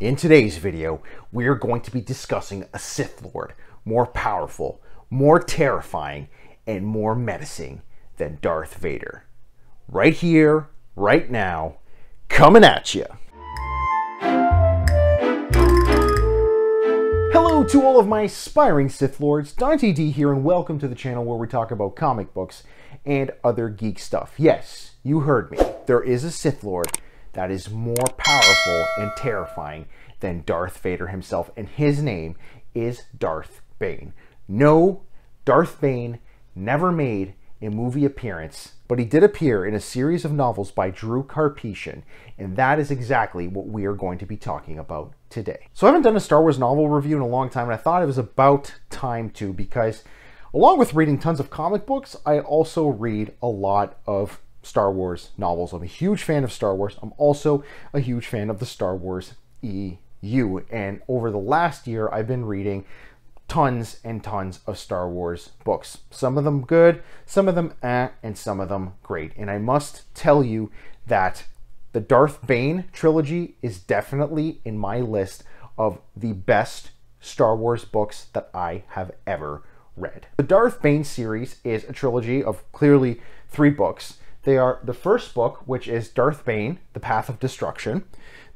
In today's video, we are going to be discussing a Sith Lord more powerful, more terrifying, and more menacing than Darth Vader. Right here, right now, coming at you. Hello to all of my aspiring Sith Lords, Dante D here, and welcome to the channel where we talk about comic books and other geek stuff. Yes, you heard me. There is a Sith Lord that is more powerful and terrifying than Darth Vader himself. And his name is Darth Bane. No, Darth Bane never made a movie appearance, but he did appear in a series of novels by Drew Carpetian, and that is exactly what we are going to be talking about today. So I haven't done a Star Wars novel review in a long time, and I thought it was about time to because along with reading tons of comic books, I also read a lot of Star Wars novels. I'm a huge fan of Star Wars. I'm also a huge fan of the Star Wars EU. And over the last year, I've been reading tons and tons of Star Wars books. Some of them good, some of them eh, and some of them great. And I must tell you that the Darth Bane trilogy is definitely in my list of the best Star Wars books that I have ever read. The Darth Bane series is a trilogy of clearly three books they are the first book, which is Darth Bane, The Path of Destruction.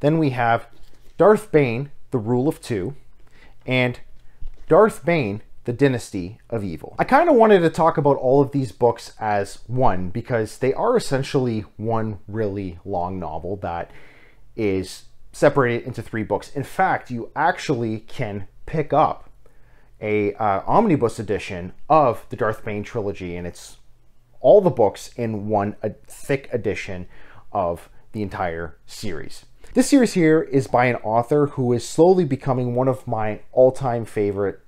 Then we have Darth Bane, The Rule of Two, and Darth Bane, The Dynasty of Evil. I kind of wanted to talk about all of these books as one because they are essentially one really long novel that is separated into three books. In fact, you actually can pick up a uh, omnibus edition of the Darth Bane trilogy, and it's all the books in one thick edition of the entire series. This series here is by an author who is slowly becoming one of my all-time favorite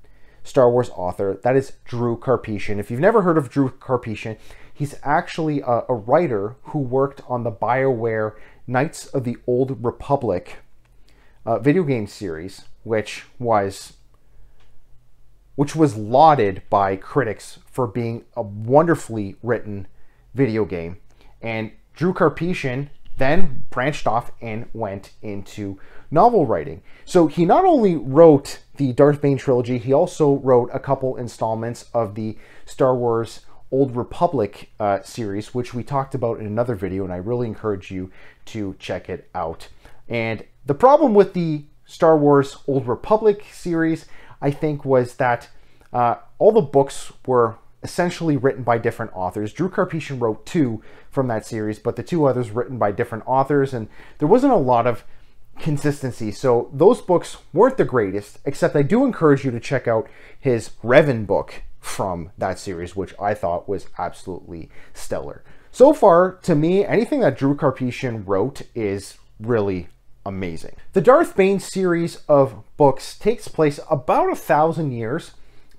Star Wars author. That is Drew Karpyshyn. If you've never heard of Drew Karpyshyn, he's actually a, a writer who worked on the BioWare Knights of the Old Republic uh, video game series, which was which was lauded by critics for being a wonderfully written video game. And Drew Karpyshyn then branched off and went into novel writing. So he not only wrote the Darth Bane trilogy, he also wrote a couple installments of the Star Wars Old Republic uh, series, which we talked about in another video, and I really encourage you to check it out. And the problem with the Star Wars Old Republic series I think, was that uh, all the books were essentially written by different authors. Drew Carpetian wrote two from that series, but the two others written by different authors, and there wasn't a lot of consistency. So those books weren't the greatest, except I do encourage you to check out his Revan book from that series, which I thought was absolutely stellar. So far, to me, anything that Drew Carpetian wrote is really amazing. The Darth Bane series of books takes place about a thousand years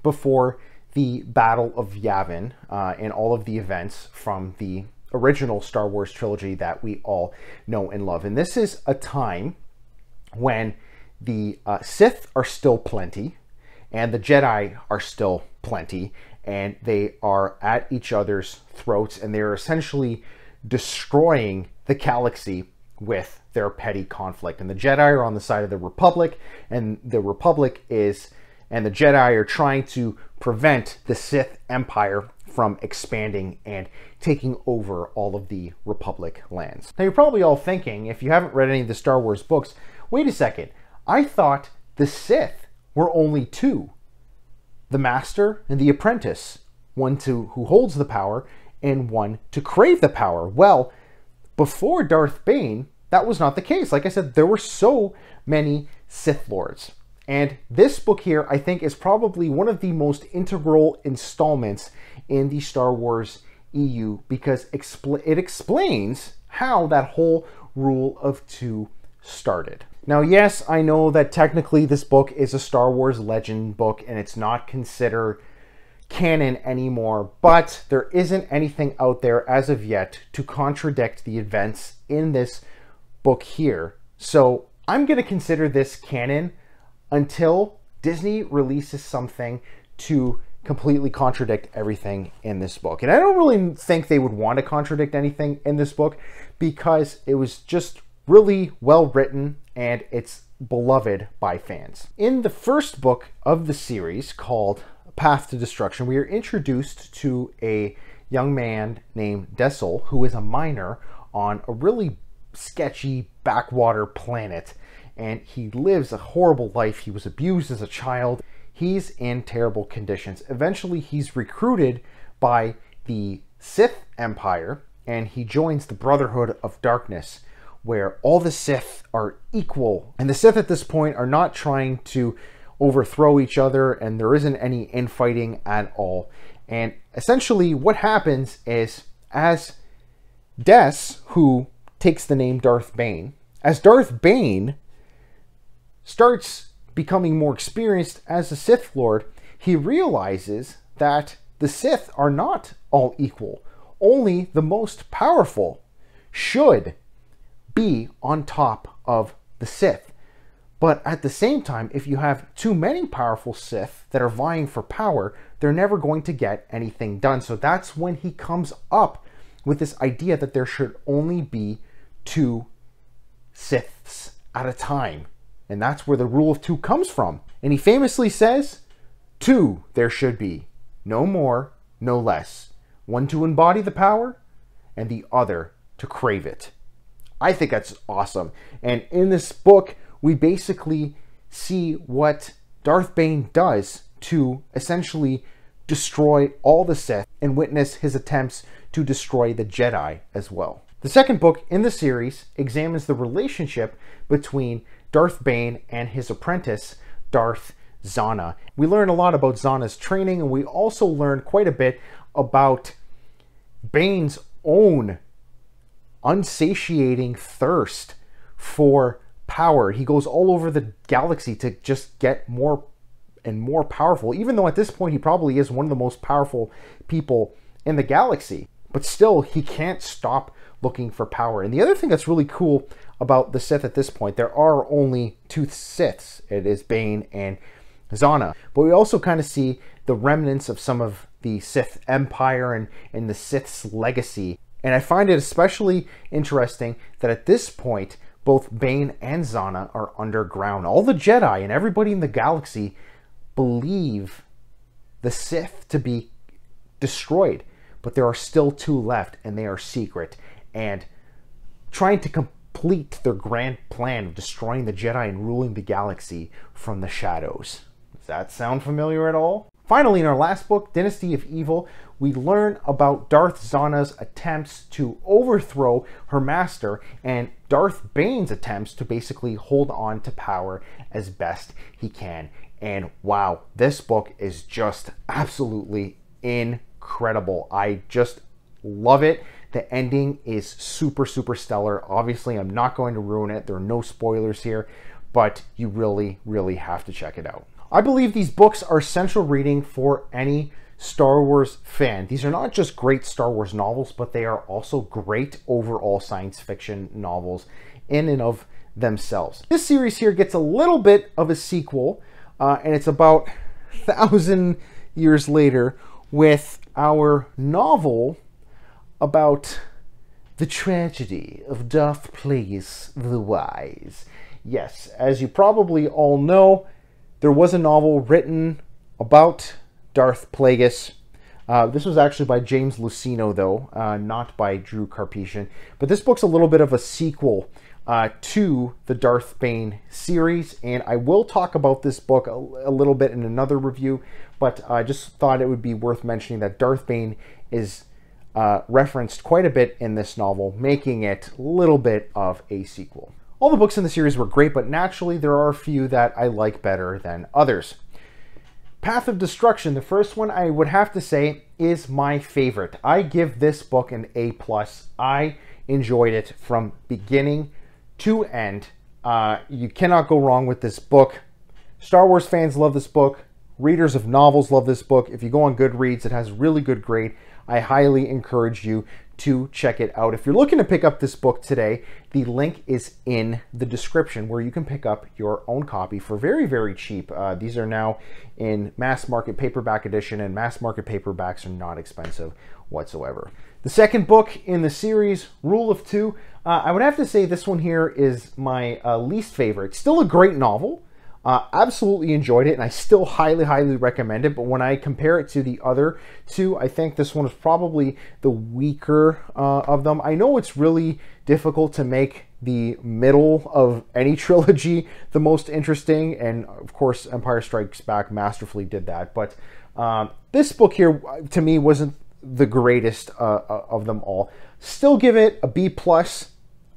before the Battle of Yavin uh, and all of the events from the original Star Wars trilogy that we all know and love. And this is a time when the uh, Sith are still plenty and the Jedi are still plenty and they are at each other's throats and they're essentially destroying the galaxy with their petty conflict. And the Jedi are on the side of the Republic, and the Republic is, and the Jedi are trying to prevent the Sith Empire from expanding and taking over all of the Republic lands. Now, you're probably all thinking, if you haven't read any of the Star Wars books, wait a second, I thought the Sith were only two the master and the apprentice, one to who holds the power and one to crave the power. Well, before Darth Bane, that was not the case. Like I said, there were so many Sith Lords. And this book here, I think, is probably one of the most integral installments in the Star Wars EU because expl it explains how that whole rule of two started. Now, yes, I know that technically this book is a Star Wars legend book and it's not considered canon anymore, but there isn't anything out there as of yet to contradict the events in this book here. So I'm going to consider this canon until Disney releases something to completely contradict everything in this book. And I don't really think they would want to contradict anything in this book because it was just really well written and it's beloved by fans. In the first book of the series called Path to Destruction, we are introduced to a young man named Dessel who is a miner on a really sketchy backwater planet. And he lives a horrible life. He was abused as a child. He's in terrible conditions. Eventually, he's recruited by the Sith Empire and he joins the Brotherhood of Darkness, where all the Sith are equal. And the Sith at this point are not trying to overthrow each other, and there isn't any infighting at all. And essentially, what happens is as Des, who takes the name Darth Bane. As Darth Bane starts becoming more experienced as a Sith Lord, he realizes that the Sith are not all equal. Only the most powerful should be on top of the Sith. But at the same time, if you have too many powerful Sith that are vying for power, they're never going to get anything done. So that's when he comes up with this idea that there should only be two Siths at a time. And that's where the rule of two comes from. And he famously says, Two there should be, no more, no less. One to embody the power, and the other to crave it. I think that's awesome. And in this book, we basically see what Darth Bane does to essentially destroy all the Sith and witness his attempts to destroy the Jedi as well. The second book in the series examines the relationship between Darth Bane and his apprentice, Darth Zana. We learn a lot about Zana's training, and we also learn quite a bit about Bane's own unsatiating thirst for power. He goes all over the galaxy to just get more and more powerful, even though at this point he probably is one of the most powerful people in the galaxy but still he can't stop looking for power. And the other thing that's really cool about the Sith at this point, there are only two Siths. It is Bane and Zana. But we also kind of see the remnants of some of the Sith Empire and, and the Sith's legacy. And I find it especially interesting that at this point, both Bane and Zana are underground. All the Jedi and everybody in the galaxy believe the Sith to be destroyed but there are still two left and they are secret. And trying to complete their grand plan of destroying the Jedi and ruling the galaxy from the shadows. Does that sound familiar at all? Finally, in our last book, Dynasty of Evil, we learn about Darth Zana's attempts to overthrow her master and Darth Bane's attempts to basically hold on to power as best he can. And wow, this book is just absolutely in incredible. I just love it. The ending is super, super stellar. Obviously, I'm not going to ruin it. There are no spoilers here, but you really, really have to check it out. I believe these books are essential reading for any Star Wars fan. These are not just great Star Wars novels, but they are also great overall science fiction novels in and of themselves. This series here gets a little bit of a sequel, uh, and it's about thousand years later with our novel about the tragedy of Doth Please the Wise. Yes, as you probably all know, there was a novel written about Darth Plagueis. Uh, this was actually by James Lucino, though, uh, not by Drew Carpetian. But this book's a little bit of a sequel uh, to the Darth Bane series, and I will talk about this book a, a little bit in another review but I just thought it would be worth mentioning that Darth Bane is uh, referenced quite a bit in this novel, making it a little bit of a sequel. All the books in the series were great, but naturally there are a few that I like better than others. Path of Destruction, the first one I would have to say is my favorite. I give this book an A+. plus. I enjoyed it from beginning to end. Uh, you cannot go wrong with this book. Star Wars fans love this book. Readers of novels love this book. If you go on Goodreads, it has really good grade. I highly encourage you to check it out. If you're looking to pick up this book today, the link is in the description where you can pick up your own copy for very, very cheap. Uh, these are now in mass market paperback edition, and mass market paperbacks are not expensive whatsoever. The second book in the series, Rule of Two, uh, I would have to say this one here is my uh, least favorite. Still a great novel. Uh, absolutely enjoyed it, and I still highly, highly recommend it. But when I compare it to the other two, I think this one is probably the weaker uh, of them. I know it's really difficult to make the middle of any trilogy the most interesting, and of course, Empire Strikes Back masterfully did that. But um, this book here, to me, wasn't the greatest uh, uh of them all. Still give it a B plus.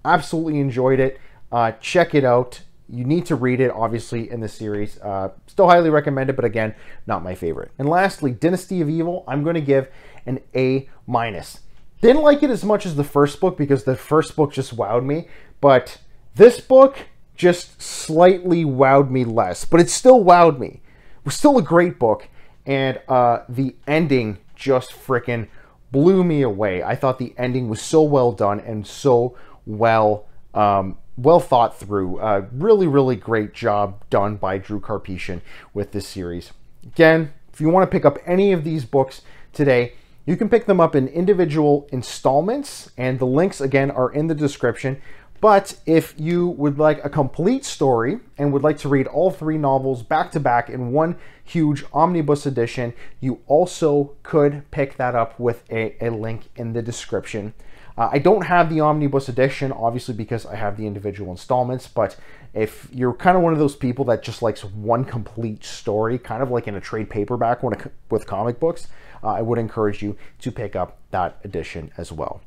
Absolutely enjoyed it. Uh, check it out you need to read it, obviously, in the series. Uh, still highly recommend it, but again, not my favorite. And lastly, Dynasty of Evil, I'm going to give an A minus. Didn't like it as much as the first book because the first book just wowed me, but this book just slightly wowed me less. But it still wowed me. It was still a great book, and uh, the ending just freaking blew me away. I thought the ending was so well done and so well um, well thought through. Uh, really, really great job done by Drew Carpetian with this series. Again, if you want to pick up any of these books today, you can pick them up in individual installments, and the links again are in the description. But if you would like a complete story and would like to read all three novels back to back in one huge omnibus edition, you also could pick that up with a, a link in the description uh, I don't have the Omnibus Edition, obviously, because I have the individual installments, but if you're kind of one of those people that just likes one complete story, kind of like in a trade paperback it, with comic books, uh, I would encourage you to pick up that edition as well.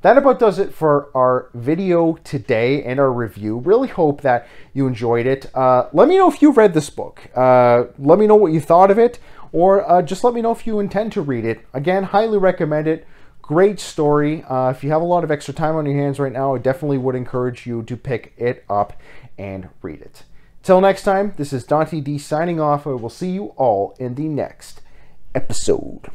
That about does it for our video today and our review. Really hope that you enjoyed it. Uh, let me know if you read this book. Uh, let me know what you thought of it, or uh, just let me know if you intend to read it. Again, highly recommend it. Great story. Uh, if you have a lot of extra time on your hands right now, I definitely would encourage you to pick it up and read it. Till next time, this is Dante D signing off. I will see you all in the next episode.